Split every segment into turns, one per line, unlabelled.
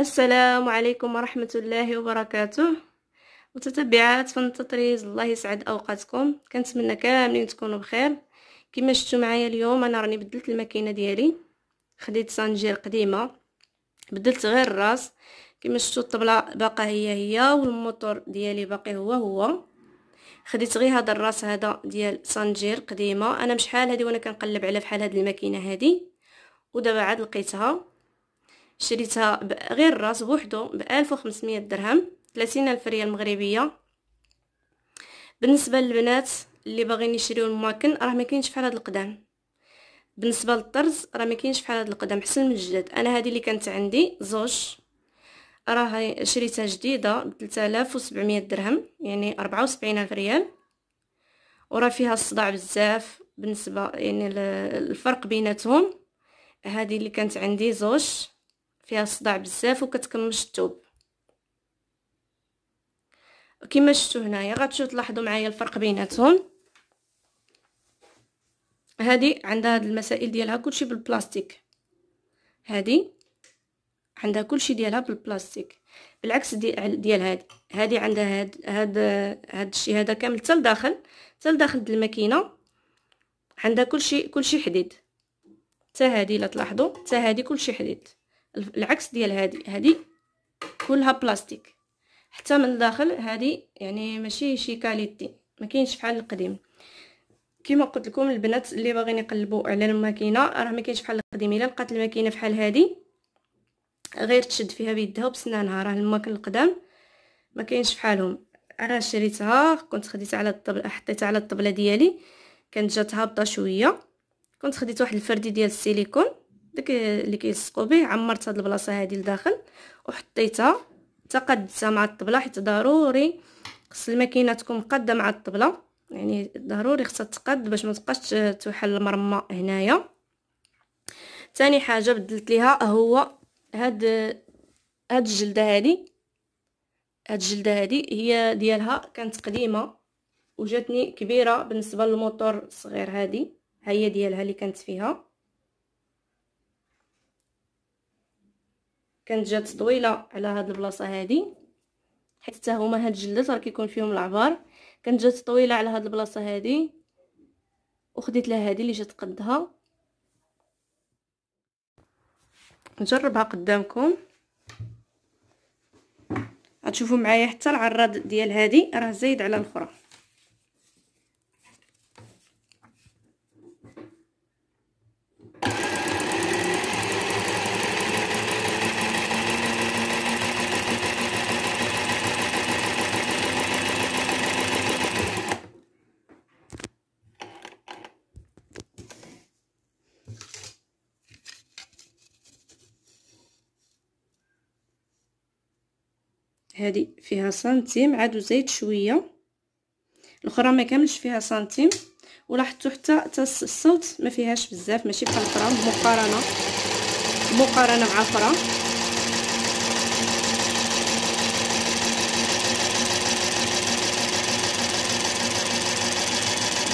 السلام عليكم ورحمة الله وبركاته متتبعات فن التطريز الله يسعد أوقاتكم كنتمنى كاملين تكونوا بخير كما شفتوا معايا اليوم أنا راني بدلت الماكينة ديالي خديت سانجير قديمة بدلت غير الراس كما شفتوا الطبلة باقا هي هي والموتور ديالي باقي هو هو خديت غير هذا الراس هذا ديال سانجير قديمه انا مشحال هذه وانا كنقلب على بحال هذه الماكينه هذه ودابا عاد لقيتها شريتها غير الراس بوحدو بألف وخمسمية درهم 30 ألف ريال مغربية بالنسبة للبنات اللي باغيين يشريو الماكن راه ما كاينش بحال هاد القدام بالنسبه للطرز راه ما كاينش بحال هاد القدام حسن من الجداد انا هذه اللي كانت عندي زوج راه شريتها جديده ب 3700 درهم يعني 74000 ريال وراه فيها الصداع بزاف بالنسبه يعني الفرق بيناتهم هذه اللي كانت عندي زوج فيها صداع بزاف وكتكمش الثوب كما شفتوا هنايا غتشوفوا تلاحظوا معايا الفرق بيناتهم هذه عندها هاد المسائل ديالها كلشي بالبلاستيك هذه عندها كلشي ديالها بالبلاستيك بالعكس ديال ديال هذه هذه عندها هاد هاد هاد الشيء هذا كامل حتى لداخل حتى لداخل الماكينه عندها كلشي كلشي حديد حتى هذه الا تلاحظوا حتى هذه كلشي حديد العكس ديال هادي هادي كلها بلاستيك حتى من الداخل هادي يعني ماشي شي كاليتي ما كاينش بحال القديم كما قلت لكم البنات اللي باغيين يقلبوا على الماكينه راه ما كاينش بحال القديم الا لقات الماكينه بحال هادي غير تشد فيها بيدها وبسنانها راه الماكل القدام ما كاينش بحالهم انا شريتها كنت خديتها على الطبله حطيتها على الطبله ديالي كانت جات هابطه شويه كنت خديت واحد الفردي ديال السيليكون داك اللي كيلصقوا به عمرت هاد البلاصه هادي لداخل وحطيتها تقدتها مع الطبله حيت ضروري خص الماكينه تكون مقاده مع الطبله يعني ضروري خصها تقاد باش ما تبقاش توحل المرمى هنايا ثاني حاجه بدلت ليها هو هاد هاد الجلده هادي هاد الجلده هادي هي ديالها كانت قديمه وجاتني كبيره بالنسبه للموتور الصغير هادي هي ديالها اللي كانت فيها كانت جات طويله على هاد البلاصه هادي حيت حتى هما هاد الجلدات راه كيكون فيهم العبار كانت جات طويله على هاد البلاصه هادي وخديت لها هادي اللي جات قدها نجربها قدامكم غتشوفوا معايا حتى العراض ديال هادي راه زايد على الاخرى هذه فيها سنتيم عاد زيت شويه الاخرى ما كاملش فيها سنتيم ولاحظتوا حتى الصوت ما فيهاش بزاف ماشي بحال الاخرى مقارنه مقارنه مع الاخرى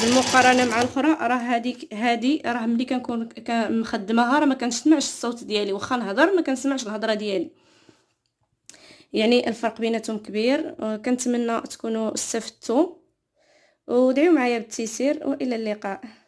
بالمقارنه مع الاخرى راه هذيك هذه راه ملي كنكون مخدماها راه ما كنسمعش الصوت ديالي واخا نهضر ما كنسمعش الهضره ديالي يعني الفرق بيناتهم كبير آه، كنتمنى تكونوا استفدتوا ودعوا معايا بالتيسير والى اللقاء